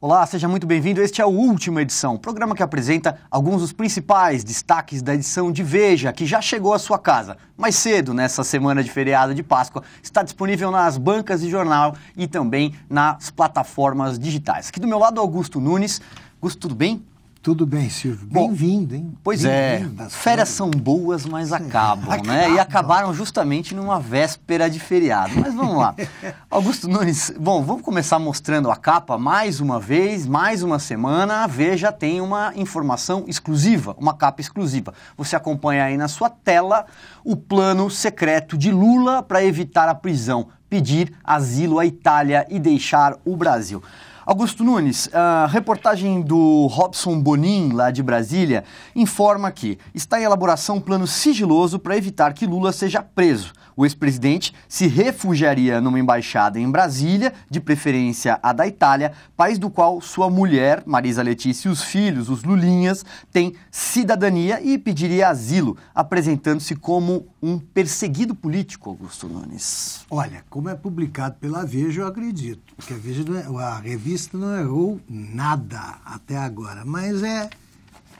Olá, seja muito bem-vindo. Este é o Última Edição, programa que apresenta alguns dos principais destaques da edição de Veja, que já chegou à sua casa. Mais cedo, nessa semana de feriado de Páscoa, está disponível nas bancas de jornal e também nas plataformas digitais. Aqui do meu lado, Augusto Nunes. Augusto, tudo bem? Tudo bem, Silvio. Bem-vindo, hein? Pois Bem é. Férias são boas, mas acabam, né? E acabaram justamente numa véspera de feriado. Mas vamos lá. Augusto Nunes, bom, vamos começar mostrando a capa mais uma vez, mais uma semana. A Veja tem uma informação exclusiva, uma capa exclusiva. Você acompanha aí na sua tela o plano secreto de Lula para evitar a prisão, pedir asilo à Itália e deixar o Brasil. Augusto Nunes, a reportagem do Robson Bonin, lá de Brasília, informa que está em elaboração um plano sigiloso para evitar que Lula seja preso. O ex-presidente se refugiaria numa embaixada em Brasília, de preferência a da Itália, país do qual sua mulher, Marisa Letícia, e os filhos, os Lulinhas, têm cidadania e pediria asilo, apresentando-se como um perseguido político, Augusto Nunes. Olha, como é publicado pela Veja, eu acredito, porque a Veja, é, a revista não errou nada até agora, mas é,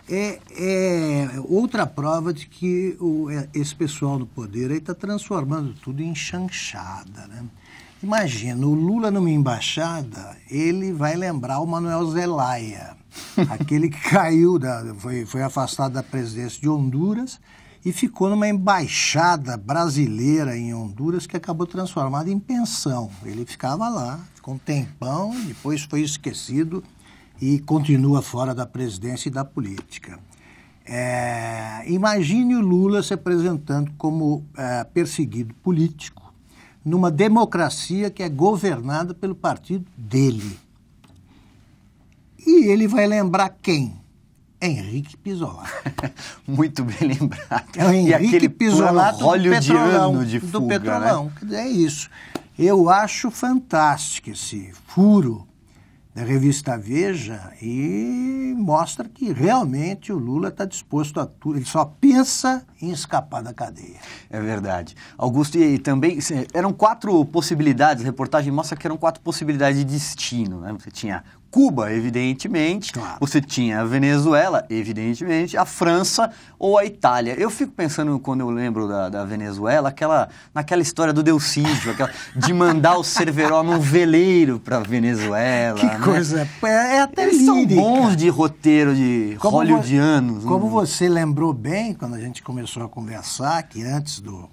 é, é outra prova de que o, é, esse pessoal do poder está transformando tudo em chanchada, né? Imagina, o Lula numa embaixada, ele vai lembrar o Manuel Zelaya, aquele que caiu, da, foi, foi afastado da presidência de Honduras e ficou numa embaixada brasileira em Honduras que acabou transformada em pensão. Ele ficava lá, ficou um tempão, depois foi esquecido e continua fora da presidência e da política. É, imagine o Lula se apresentando como é, perseguido político numa democracia que é governada pelo partido dele. E ele vai lembrar quem? Henrique Pisolato. Muito bem lembrado. É o Henrique e Pisolato do Petrolão, de fuga, do né? Petrolão. Né? É isso. Eu acho fantástico esse furo da revista Veja e mostra que realmente o Lula está disposto a tudo. Ele só pensa em escapar da cadeia. É verdade. Augusto, e também eram quatro possibilidades, a reportagem mostra que eram quatro possibilidades de destino. Né? Você tinha Cuba, evidentemente. Claro. Você tinha a Venezuela, evidentemente, a França ou a Itália. Eu fico pensando, quando eu lembro da, da Venezuela, aquela, naquela história do Deucídio, aquela, de mandar o Cerveró num veleiro para Venezuela. Que né? coisa. É, é até Eles são bons de roteiro de como hollywoodianos. Vo, né? como hum. você lembrou bem, quando a gente começou a conversar, que antes do,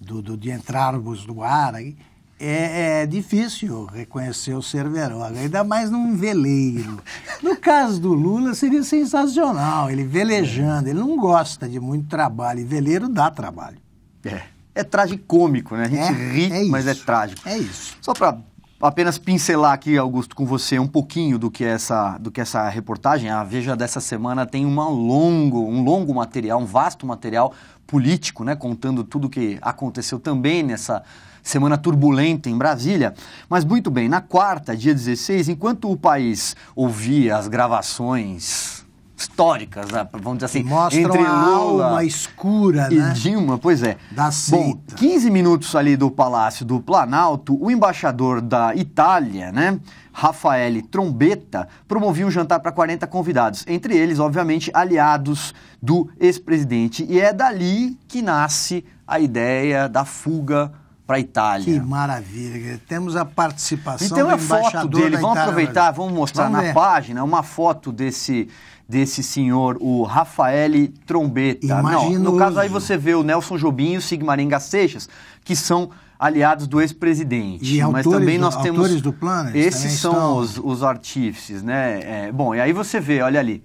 do, do de entrarmos no ar aí é, é, difícil reconhecer o Cerveró, ainda mais num veleiro. No caso do Lula, seria sensacional, ele velejando, ele não gosta de muito trabalho, e veleiro dá trabalho. É, é tragicômico, né? A gente é, ri, é mas é trágico. É isso. Só para apenas pincelar aqui, Augusto, com você um pouquinho do que é essa, do que é essa reportagem, a Veja dessa semana tem uma longo, um longo material, um vasto material político, né? Contando tudo o que aconteceu também nessa semana turbulenta em Brasília. Mas muito bem, na quarta, dia 16, enquanto o país ouvia as gravações históricas, né, vamos dizer assim, Mostram entre Lula alma escura, e né? Dilma, pois é. Da seita. Bom, 15 minutos ali do Palácio do Planalto, o embaixador da Itália, né, Rafael Trombetta, promovia um jantar para 40 convidados, entre eles, obviamente, aliados do ex-presidente. E é dali que nasce a ideia da fuga para a Itália. Que maravilha! Temos a participação então, do a é foto dele. Vamos Itália, aproveitar, vamos mostrar vamos na ver. página uma foto desse desse senhor, o Rafael Trombeta. Imaginoso. Não, no caso aí você vê o Nelson Jobim e o Sigmarenga Seixas, que são aliados do ex-presidente. Mas autores, também nós do, temos autores do esses são estão... os, os artífices, né? É, bom, e aí você vê, olha ali,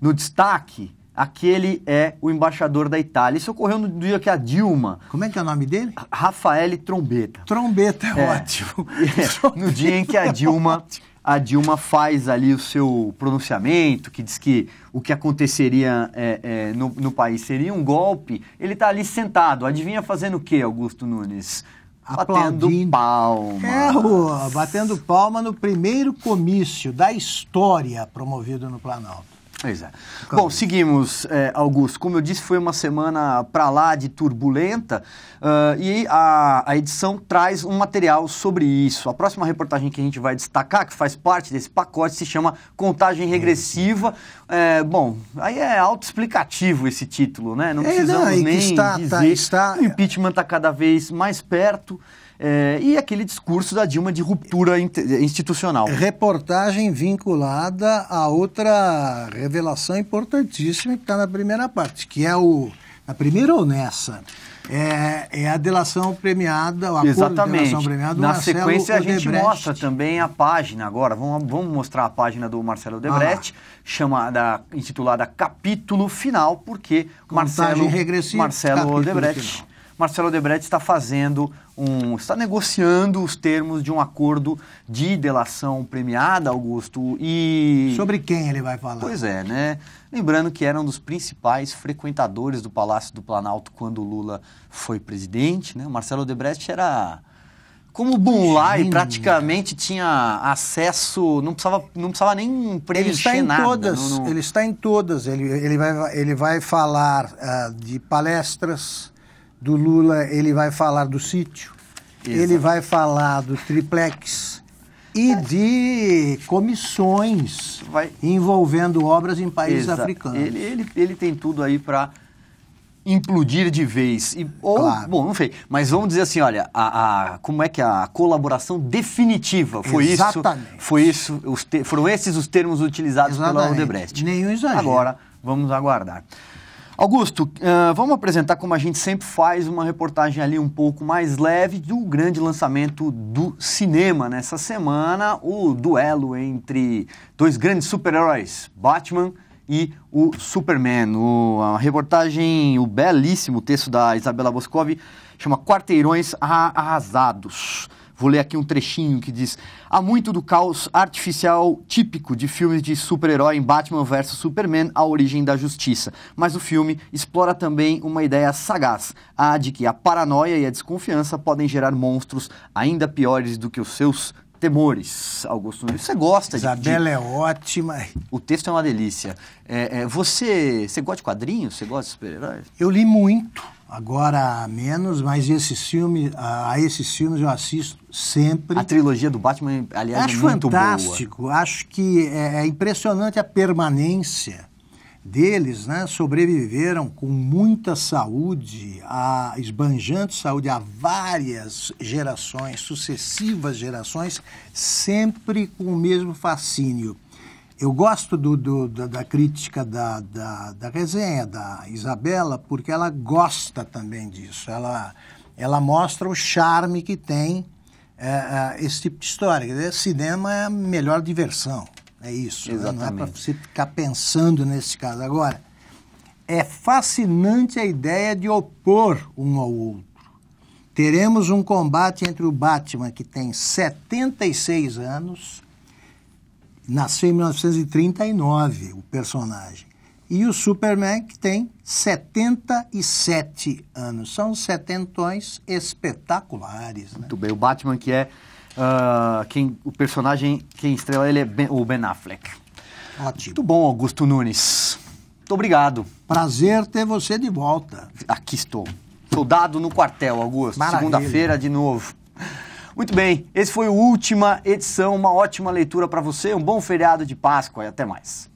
no destaque aquele é o embaixador da Itália. Isso ocorreu no dia que a Dilma. Como é que é o nome dele? Rafael Trombeta. Trombeta é, é. ótimo. É, Trombeta no dia em que a é Dilma. É a Dilma faz ali o seu pronunciamento, que diz que o que aconteceria é, é, no, no, país seria um golpe, ele está ali sentado. Adivinha fazendo o quê, Augusto Nunes? Aplaudindo. Batendo palma. É, rua, batendo palma no primeiro comício da história promovido no Planalto. Pois é. Bom, seguimos, é, Augusto. Como eu disse, foi uma semana para lá de turbulenta uh, e a, a edição traz um material sobre isso. A próxima reportagem que a gente vai destacar, que faz parte desse pacote, se chama Contagem Regressiva. É, bom, aí é autoexplicativo esse título, né? Não é, precisamos é, não, nem está, tá, dizer. está... O impeachment está cada vez mais perto. É, e aquele discurso da Dilma de ruptura institucional. Reportagem vinculada a outra revelação importantíssima que está na primeira parte, que é o. A primeira ou nessa? É, é, a delação premiada, o acordo Exatamente. de delação premiada do Na Marcelo sequência a gente mostra também a página agora, vamos, vamos mostrar a página do Marcelo Odebrecht, ah. chamada, intitulada Capítulo Final, porque Contagem Marcelo, Marcelo Odebrecht, Marcelo Odebrecht está fazendo um, está negociando os termos de um acordo de delação premiada, Augusto, e... Sobre quem ele vai falar? Pois é, né? Lembrando que era um dos principais frequentadores do Palácio do Planalto quando Lula foi presidente, né? O Marcelo Odebrecht era... Como Bin Lai praticamente tinha acesso, não precisava, não precisava nem preencher ele está em nada. Todas, no, no... Ele está em todas, ele, ele, vai, ele vai falar uh, de palestras do Lula, ele vai falar do sítio, Exato. ele vai falar do triplex e de comissões vai... envolvendo obras em países Exato. africanos. Ele, ele, ele tem tudo aí para implodir de vez. E, ou, claro. bom, não sei. Mas vamos dizer assim, olha, a, a como é que a colaboração definitiva foi Exatamente. isso? Foi isso, os te, foram esses os termos utilizados Exatamente. pela Odebrecht. Nenhum exagero. Agora, vamos aguardar. Augusto, uh, vamos apresentar como a gente sempre faz uma reportagem ali um pouco mais leve do grande lançamento do cinema nessa semana, o duelo entre dois grandes super-heróis, Batman e o Superman. O, a reportagem, o belíssimo texto da Isabela Boscovi chama Quarteirões Arrasados. Vou ler aqui um trechinho que diz: Há muito do caos artificial típico de filmes de super-herói em Batman vs Superman, A Origem da Justiça. Mas o filme explora também uma ideia sagaz: a de que a paranoia e a desconfiança podem gerar monstros ainda piores do que os seus temores, Augusto Nunes. Você gosta Isabela de. Isabela é ótima. O texto é uma delícia. É, é, você, você gosta de quadrinhos? Você gosta de super-heróis? Eu li muito. Agora menos, mas esses filmes, a, a esses filmes eu assisto sempre. A trilogia do Batman, aliás, acho é muito fantástico. Boa. Acho que é, é impressionante a permanência deles, né? Sobreviveram com muita saúde, a esbanjante saúde a várias gerações, sucessivas gerações, sempre com o mesmo fascínio eu gosto do, do, da, da, crítica da, da, da resenha da Isabela, porque ela gosta também disso. Ela, ela mostra o charme que tem é, é esse tipo de história. Dizer, cinema é a melhor diversão. É isso. Exatamente. Né? Não é para você ficar pensando nesse caso. Agora, é fascinante a ideia de opor um ao outro. Teremos um combate entre o Batman, que tem 76 anos, Nasceu em 1939 o personagem. E o Superman, que tem 77 anos. São setentões espetaculares. Né? Muito bem. O Batman, que é uh, quem, o personagem, quem estrela ele é ben, o Ben Affleck. Ótimo. Muito bom, Augusto Nunes. Muito obrigado. Prazer ter você de volta. Aqui estou. Soldado no quartel, Augusto. Segunda-feira de novo. Muito bem, esse foi o última edição, uma ótima leitura para você, um bom feriado de Páscoa e até mais.